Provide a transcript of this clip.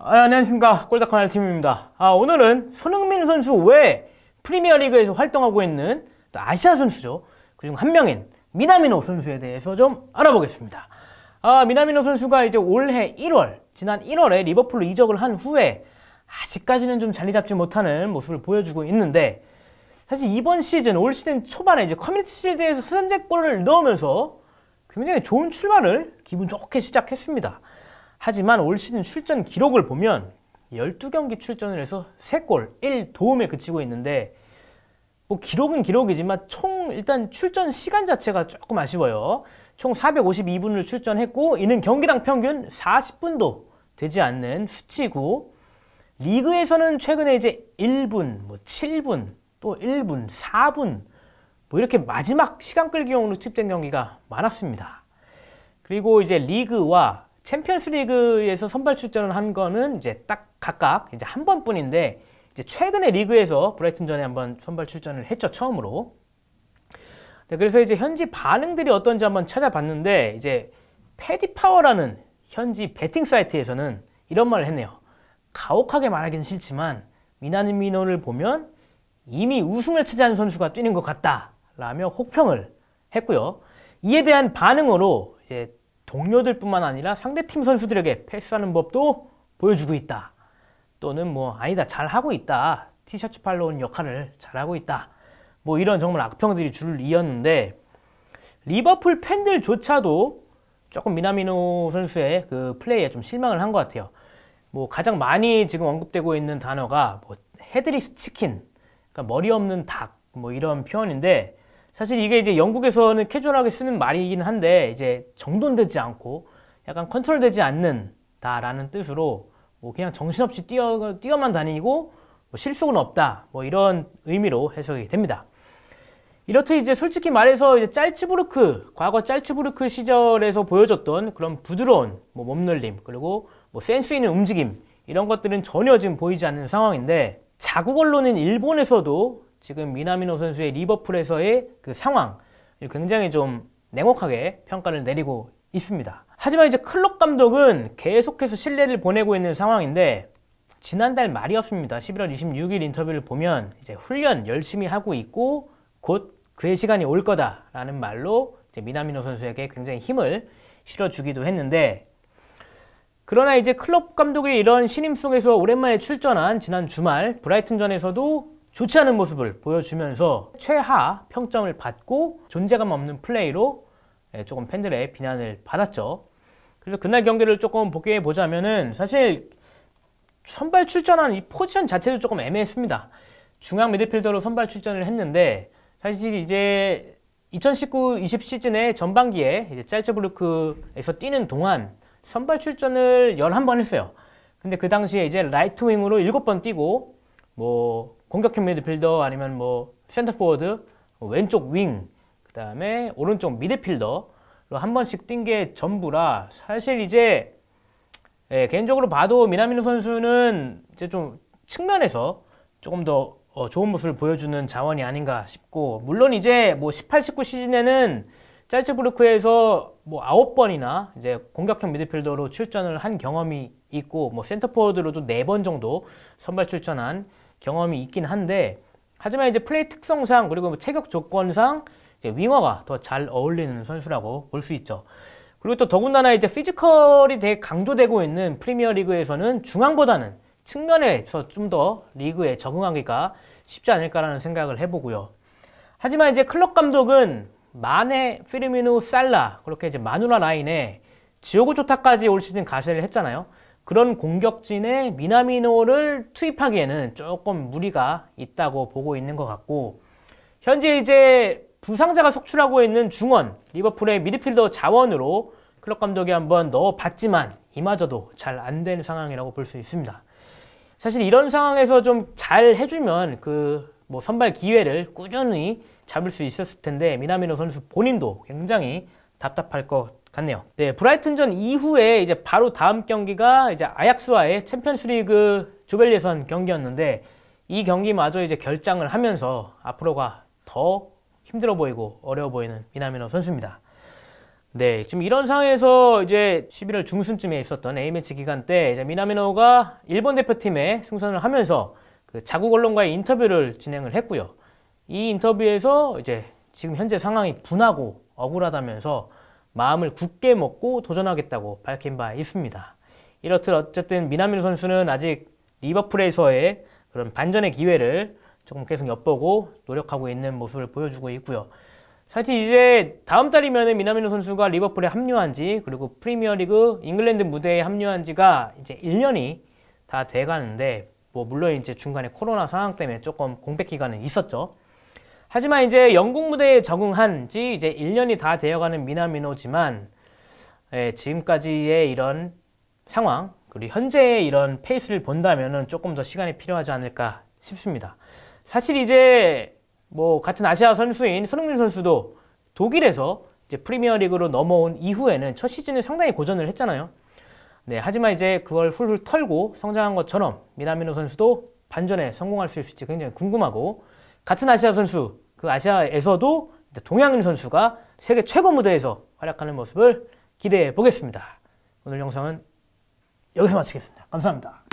아, 네, 안녕하십니까 골다콘 알팀입니다 아, 오늘은 손흥민 선수 외에 프리미어리그에서 활동하고 있는 아시아 선수죠 그중 한 명인 미나미노 선수에 대해서 좀 알아보겠습니다 아, 미나미노 선수가 이제 올해 1월 지난 1월에 리버풀로 이적을 한 후에 아직까지는 좀 자리 잡지 못하는 모습을 보여주고 있는데 사실 이번 시즌 올 시즌 초반에 이제 커뮤니티 실드에서 선제골을 넣으면서 굉장히 좋은 출발을 기분 좋게 시작했습니다 하지만 올 시즌 출전 기록을 보면 12경기 출전을 해서 3골, 1도움에 그치고 있는데 뭐 기록은 기록이지만 총 일단 출전 시간 자체가 조금 아쉬워요. 총 452분을 출전했고 이는 경기당 평균 40분도 되지 않는 수치고 리그에서는 최근에 이제 1분, 뭐 7분, 또 1분, 4분 뭐 이렇게 마지막 시간 끌기용으로 투입된 경기가 많았습니다. 그리고 이제 리그와 챔피언스리그에서 선발 출전을 한 거는 이제 딱 각각 이제 한 번뿐인데 이제 최근에 리그에서 브라이튼전에 한번 선발 출전을 했죠 처음으로. 네, 그래서 이제 현지 반응들이 어떤지 한번 찾아봤는데 이제 패디 파워라는 현지 베팅 사이트에서는 이런 말을 했네요. 가혹하게 말하기는 싫지만 미나는 미노를 보면 이미 우승을 차지한 선수가 뛰는 것 같다라며 혹평을 했고요. 이에 대한 반응으로 이제 동료들뿐만 아니라 상대팀 선수들에게 패스하는 법도 보여주고 있다. 또는 뭐 아니다 잘하고 있다. 티셔츠 팔로 온 역할을 잘하고 있다. 뭐 이런 정말 악평들이 줄 이었는데 리버풀 팬들조차도 조금 미나미노 선수의 그 플레이에 좀 실망을 한 것 같아요. 뭐 가장 많이 지금 언급되고 있는 단어가 뭐 헤드리스 치킨, 그러니까 머리 없는 닭 뭐 이런 표현인데 사실 이게 이제 영국에서는 캐주얼하게 쓰는 말이긴 한데 이제 정돈되지 않고 약간 컨트롤되지 않는다라는 뜻으로 뭐 그냥 정신없이 뛰어 뛰어만 다니고 뭐 실속은 없다 뭐 이런 의미로 해석이 됩니다. 이렇듯 이제 솔직히 말해서 이제 짤츠부르크 과거 짤츠부르크 시절에서 보여줬던 그런 부드러운 뭐 몸놀림 그리고 뭐 센스 있는 움직임 이런 것들은 전혀 지금 보이지 않는 상황인데 자국 언론인 일본에서도 지금 미나미노 선수의 리버풀에서의 그 상황 굉장히 좀 냉혹하게 평가를 내리고 있습니다. 하지만 이제 클럽 감독은 계속해서 신뢰를 보내고 있는 상황인데 지난달 말이었습니다. 11월 26일 인터뷰를 보면 이제 훈련 열심히 하고 있고 곧 그의 시간이 올 거다라는 말로 미나미노 선수에게 굉장히 힘을 실어주기도 했는데 그러나 이제 클럽 감독의 이런 신임 속에서 오랜만에 출전한 지난 주말 브라이튼전에서도 좋지 않은 모습을 보여주면서 최하 평점을 받고 존재감 없는 플레이로 예, 조금 팬들의 비난을 받았죠. 그래서 그날 경기를 조금 복귀해 보자면은 사실 선발 출전한 이 포지션 자체도 조금 애매했습니다. 중앙 미드필더로 선발 출전을 했는데 사실 이제 2019-20 시즌의 전반기에 이제 짤츠부르크에서 뛰는 동안 선발 출전을 11번 했어요. 근데 그 당시에 이제 라이트 윙으로 7번 뛰고 뭐 공격형 미드필더 아니면 뭐 센터포워드, 왼쪽 윙, 그 다음에 오른쪽 미드필더로 한 번씩 뛴 게 전부라 사실 이제 예, 개인적으로 봐도 미나미누 선수는 이제 좀 측면에서 조금 더 어, 좋은 모습을 보여주는 자원이 아닌가 싶고 물론 이제 뭐 18, 19 시즌에는 짤츠부르크에서 뭐 9번이나 이제 공격형 미드필더로 출전을 한 경험이 있고 뭐 센터포워드로도 4번 정도 선발 출전한 경험이 있긴 한데 하지만 이제 플레이 특성상 그리고 뭐 체격 조건상 윙어가 더 잘 어울리는 선수라고 볼 수 있죠. 그리고 또 더군다나 이제 피지컬이 되게 강조되고 있는 프리미어 리그에서는 중앙보다는 측면에서 좀 더 리그에 적응하기가 쉽지 않을까라는 생각을 해보고요. 하지만 이제 클럽 감독은 만에 피르미노, 살라 그렇게 이제 마누라 라인에 지오고 조타까지 올 시즌 가세를 했잖아요. 그런 공격진에 미나미노를 투입하기에는 조금 무리가 있다고 보고 있는 것 같고 현재 이제 부상자가 속출하고 있는 중원 리버풀의 미드필더 자원으로 클럽 감독이 한번 넣어봤지만 이마저도 잘 안 된 상황이라고 볼 수 있습니다. 사실 이런 상황에서 좀 잘 해주면 그 뭐 선발 기회를 꾸준히 잡을 수 있었을 텐데 미나미노 선수 본인도 굉장히 답답할 것 갔네요. 네, 브라이튼전 이후에 이제 바로 다음 경기가 이제 아약스와의 챔피언스리그 조별예선 경기였는데 이 경기마저 이제 결장을 하면서 앞으로가 더 힘들어 보이고 어려워 보이는 미나미노 선수입니다. 네, 지금 이런 상황에서 이제 11월 중순쯤에 있었던 A매치 기간 때 이제 미나미노가 일본 대표팀에 승선을 하면서 그 자국 언론과의 인터뷰를 진행을 했고요. 이 인터뷰에서 이제 지금 현재 상황이 분하고 억울하다면서 마음을 굳게 먹고 도전하겠다고 밝힌 바 있습니다. 이렇듯 어쨌든 미나밀 선수는 아직 리버풀에서의 그런 반전의 기회를 조금 계속 엿보고 노력하고 있는 모습을 보여주고 있고요. 사실 이제 다음 달이면 미나밀 선수가 리버풀에 합류한 지 그리고 프리미어리그 잉글랜드 무대에 합류한 지가 이제 1년이 다 돼가는데 뭐 물론 이제 중간에 코로나 상황 때문에 조금 공백 기간은 있었죠. 하지만 이제 영국 무대에 적응한 지 이제 1년이 다 되어가는 미나미노지만 예, 지금까지의 이런 상황 그리고 현재의 이런 페이스를 본다면은 조금 더 시간이 필요하지 않을까 싶습니다. 사실 이제 뭐 같은 아시아 선수인 손흥민 선수도 독일에서 이제 프리미어리그로 넘어온 이후에는 첫 시즌에 상당히 고전을 했잖아요. 네, 하지만 이제 그걸 훌훌 털고 성장한 것처럼 미나미노 선수도 반전에 성공할 수 있을지 굉장히 궁금하고 같은 아시아 선수, 그 아시아에서도 동양인 선수가 세계 최고 무대에서 활약하는 모습을 기대해 보겠습니다. 오늘 영상은 여기서 마치겠습니다. 감사합니다.